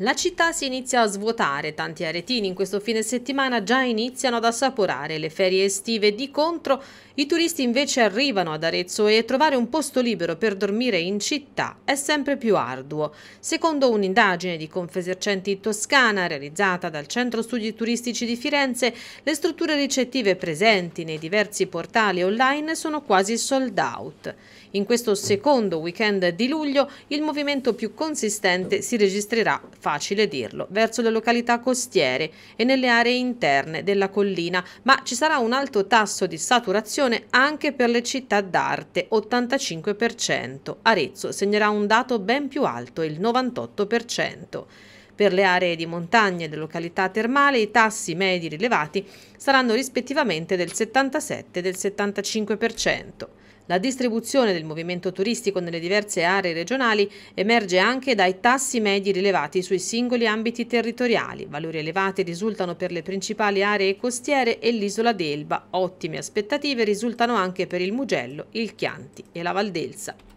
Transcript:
La città si inizia a svuotare, tanti aretini in questo fine settimana già iniziano ad assaporare le ferie estive, di contro i turisti invece arrivano ad Arezzo e trovare un posto libero per dormire in città è sempre più arduo. Secondo un'indagine di Confesercenti Toscana realizzata dal Centro Studi Turistici di Firenze, le strutture ricettive presenti nei diversi portali online sono quasi sold out. In questo secondo weekend di luglio il movimento più consistente si registrerà facile dirlo, verso le località costiere e nelle aree interne della collina, ma ci sarà un alto tasso di saturazione anche per le città d'arte, 85%. Arezzo segnerà un dato ben più alto, il 98%. Per le aree di montagna e le località termali i tassi medi rilevati saranno rispettivamente del 77 e del 75%. La distribuzione del movimento turistico nelle diverse aree regionali emerge anche dai tassi medi rilevati sui singoli ambiti territoriali. Valori elevati risultano per le principali aree costiere e l'isola d'Elba. Ottime aspettative risultano anche per il Mugello, il Chianti e la Valdelsa.